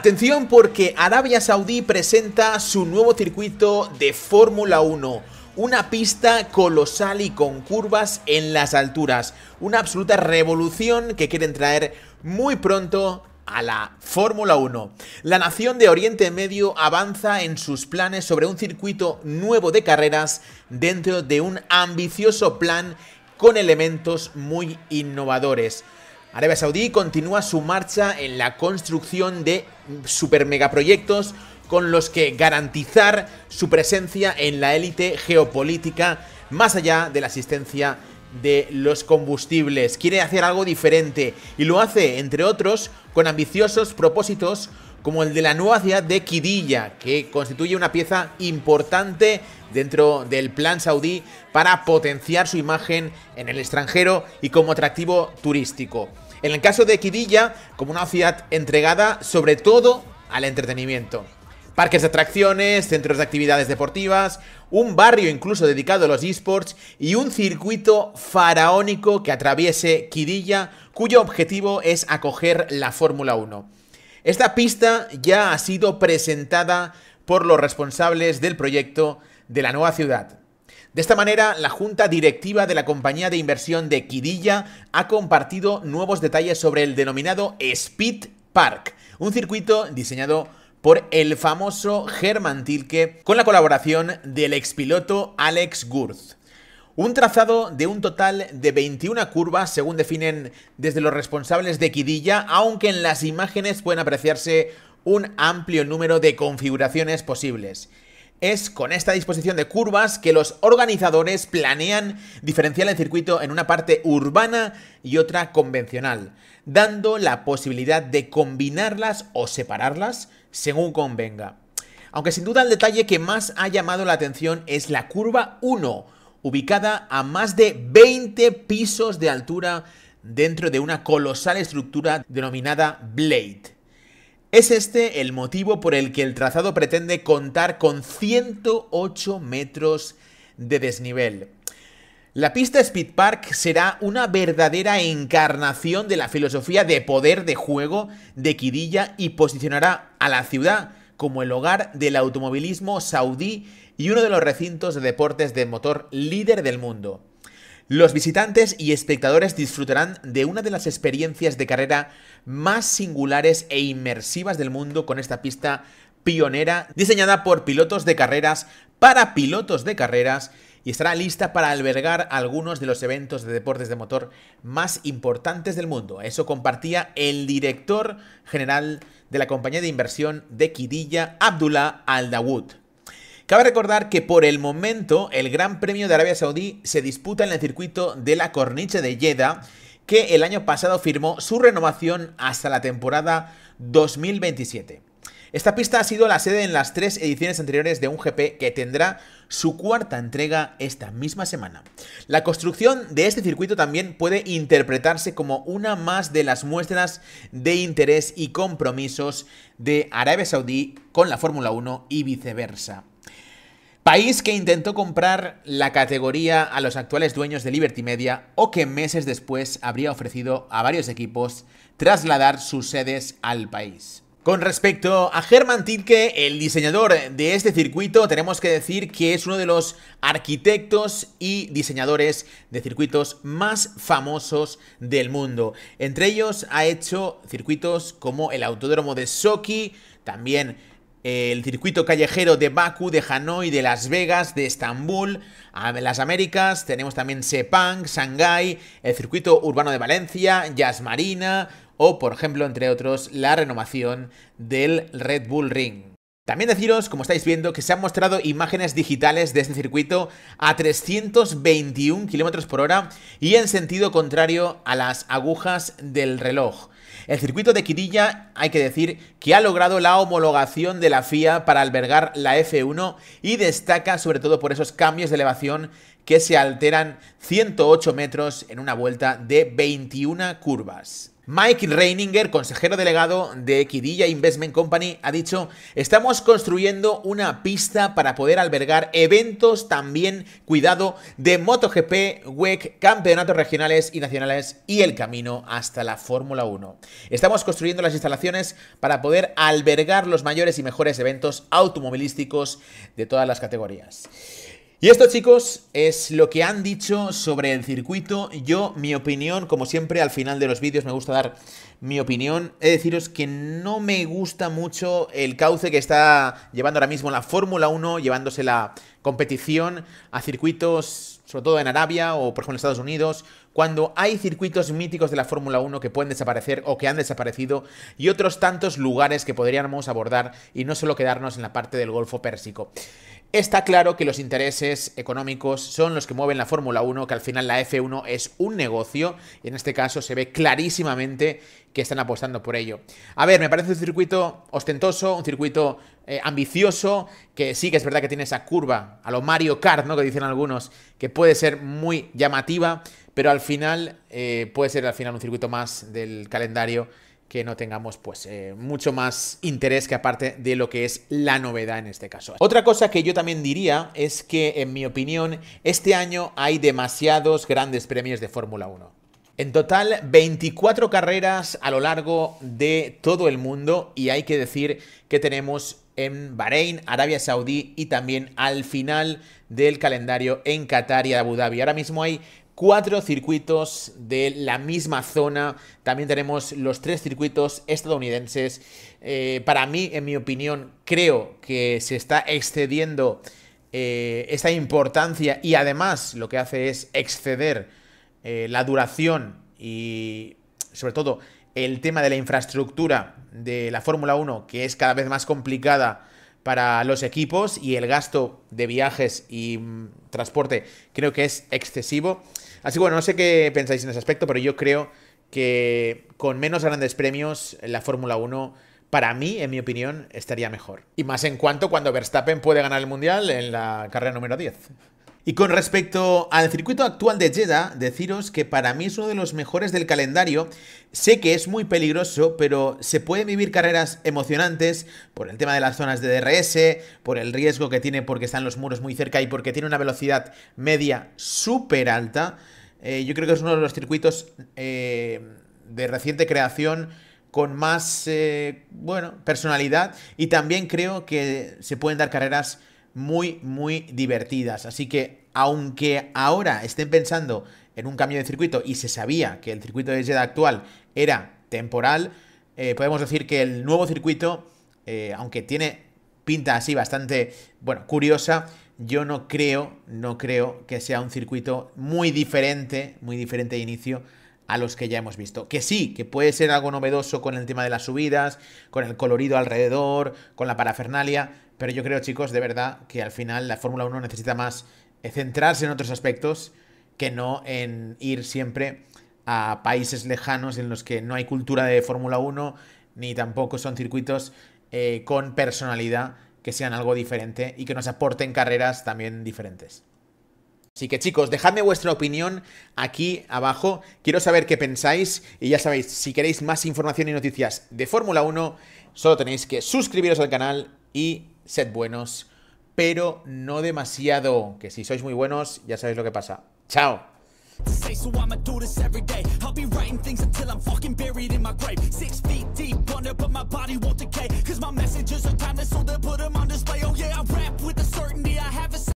Atención porque Arabia Saudí presenta su nuevo circuito de Fórmula 1. Una pista colosal y con curvas en las alturas. Una absoluta revolución que quieren traer muy pronto a la Fórmula 1. La nación de Oriente Medio avanza en sus planes sobre un circuito nuevo de carreras dentro de un ambicioso plan con elementos muy innovadores. Arabia Saudí continúa su marcha en la construcción de super megaproyectos con los que garantizar su presencia en la élite geopolítica más allá de la asistencia de los combustibles. Quiere hacer algo diferente y lo hace, entre otros, con ambiciosos propósitos como el de la nueva ciudad de Kidilla, que constituye una pieza importante dentro del plan saudí para potenciar su imagen en el extranjero y como atractivo turístico. En el caso de Kidilla, como una ciudad entregada sobre todo al entretenimiento. Parques de atracciones, centros de actividades deportivas, un barrio incluso dedicado a los esports y un circuito faraónico que atraviese Kidilla, cuyo objetivo es acoger la Fórmula 1. Esta pista ya ha sido presentada por los responsables del proyecto de la nueva ciudad. De esta manera, la junta directiva de la compañía de inversión de Quidilla ha compartido nuevos detalles sobre el denominado Speed Park, un circuito diseñado por el famoso Germán Tilke con la colaboración del expiloto Alex Gurz. Un trazado de un total de 21 curvas, según definen desde los responsables de Quidilla, aunque en las imágenes pueden apreciarse un amplio número de configuraciones posibles. Es con esta disposición de curvas que los organizadores planean diferenciar el circuito en una parte urbana y otra convencional, dando la posibilidad de combinarlas o separarlas según convenga. Aunque sin duda el detalle que más ha llamado la atención es la curva 1, ubicada a más de 20 pisos de altura dentro de una colosal estructura denominada Blade. Es este el motivo por el que el trazado pretende contar con 108 metros de desnivel. La pista Speed Park será una verdadera encarnación de la filosofía de poder de juego de Kidilla y posicionará a la ciudad como el hogar del automovilismo saudí y uno de los recintos de deportes de motor líder del mundo. Los visitantes y espectadores disfrutarán de una de las experiencias de carrera más singulares e inmersivas del mundo con esta pista pionera diseñada por pilotos de carreras para pilotos de carreras y estará lista para albergar algunos de los eventos de deportes de motor más importantes del mundo. Eso compartía el director general de la compañía de inversión de Kidilla, Abdullah Al-Dawood. Cabe recordar que por el momento el Gran Premio de Arabia Saudí se disputa en el circuito de la Corniche de Jeddah, que el año pasado firmó su renovación hasta la temporada 2027. Esta pista ha sido la sede en las tres ediciones anteriores de un GP que tendrá su cuarta entrega esta misma semana. La construcción de este circuito también puede interpretarse como una más de las muestras de interés y compromisos de Arabia Saudí con la Fórmula 1 y viceversa. País que intentó comprar la categoría a los actuales dueños de Liberty Media o que meses después habría ofrecido a varios equipos trasladar sus sedes al país. Con respecto a Germán Tilke, el diseñador de este circuito, tenemos que decir que es uno de los arquitectos y diseñadores de circuitos más famosos del mundo. Entre ellos ha hecho circuitos como el Autódromo de Sochi, también el circuito callejero de Baku, de Hanoi, de Las Vegas, de Estambul, las Américas, tenemos también Sepang, Shanghai, el circuito urbano de Valencia, jazz Marina, o, por ejemplo, entre otros, la renovación del Red Bull Ring. También deciros, como estáis viendo, que se han mostrado imágenes digitales de este circuito a 321 km por hora y en sentido contrario a las agujas del reloj. El circuito de Quirilla, hay que decir, que ha logrado la homologación de la FIA para albergar la F1 y destaca sobre todo por esos cambios de elevación que se alteran 108 metros en una vuelta de 21 curvas. Mike Reininger, consejero delegado de Kidilla Investment Company, ha dicho, estamos construyendo una pista para poder albergar eventos también, cuidado, de MotoGP, WEC, campeonatos regionales y nacionales y el camino hasta la Fórmula 1. Estamos construyendo las instalaciones para poder albergar los mayores y mejores eventos automovilísticos de todas las categorías. Y esto chicos es lo que han dicho sobre el circuito. Yo, mi opinión, como siempre al final de los vídeos me gusta dar mi opinión. He deciros que no me gusta mucho el cauce que está llevando ahora mismo la Fórmula 1, llevándose la competición a circuitos, sobre todo en Arabia o por ejemplo en Estados Unidos, cuando hay circuitos míticos de la Fórmula 1 que pueden desaparecer o que han desaparecido y otros tantos lugares que podríamos abordar y no solo quedarnos en la parte del Golfo Pérsico. Está claro que los intereses económicos son los que mueven la Fórmula 1, que al final la F1 es un negocio y en este caso se ve clarísimamente que están apostando por ello. A ver, me parece un circuito ostentoso, un circuito eh, ambicioso, que sí que es verdad que tiene esa curva a lo Mario Kart, ¿no? Que dicen algunos, que puede ser muy llamativa, pero al final eh, puede ser al final un circuito más del calendario que no tengamos pues eh, mucho más interés que aparte de lo que es la novedad en este caso. Otra cosa que yo también diría es que en mi opinión este año hay demasiados grandes premios de Fórmula 1. En total 24 carreras a lo largo de todo el mundo y hay que decir que tenemos en Bahrein, Arabia Saudí y también al final del calendario en Qatar y Abu Dhabi. Ahora mismo hay cuatro circuitos de la misma zona. También tenemos los tres circuitos estadounidenses. Eh, para mí, en mi opinión, creo que se está excediendo eh, esta importancia y además lo que hace es exceder eh, la duración y sobre todo el tema de la infraestructura de la Fórmula 1, que es cada vez más complicada para los equipos y el gasto de viajes y mm, transporte creo que es excesivo. Así que bueno, no sé qué pensáis en ese aspecto, pero yo creo que con menos grandes premios la Fórmula 1 para mí, en mi opinión, estaría mejor. Y más en cuanto cuando Verstappen puede ganar el Mundial en la carrera número 10. Y con respecto al circuito actual de Jeddah, deciros que para mí es uno de los mejores del calendario. Sé que es muy peligroso, pero se pueden vivir carreras emocionantes por el tema de las zonas de DRS, por el riesgo que tiene porque están los muros muy cerca y porque tiene una velocidad media súper alta. Eh, yo creo que es uno de los circuitos eh, de reciente creación con más, eh, bueno, personalidad y también creo que se pueden dar carreras muy, muy divertidas. Así que, aunque ahora estén pensando en un cambio de circuito y se sabía que el circuito de Jeddah actual era temporal, eh, podemos decir que el nuevo circuito, eh, aunque tiene pinta así bastante, bueno, curiosa, yo no creo, no creo que sea un circuito muy diferente, muy diferente de inicio a los que ya hemos visto. Que sí, que puede ser algo novedoso con el tema de las subidas, con el colorido alrededor, con la parafernalia, pero yo creo, chicos, de verdad, que al final la Fórmula 1 necesita más eh, centrarse en otros aspectos que no en ir siempre a países lejanos en los que no hay cultura de Fórmula 1 ni tampoco son circuitos eh, con personalidad que sean algo diferente y que nos aporten carreras también diferentes. Así que chicos, dejadme vuestra opinión aquí abajo. Quiero saber qué pensáis y ya sabéis, si queréis más información y noticias de Fórmula 1, solo tenéis que suscribiros al canal y sed buenos, pero no demasiado, que si sois muy buenos ya sabéis lo que pasa. Chao.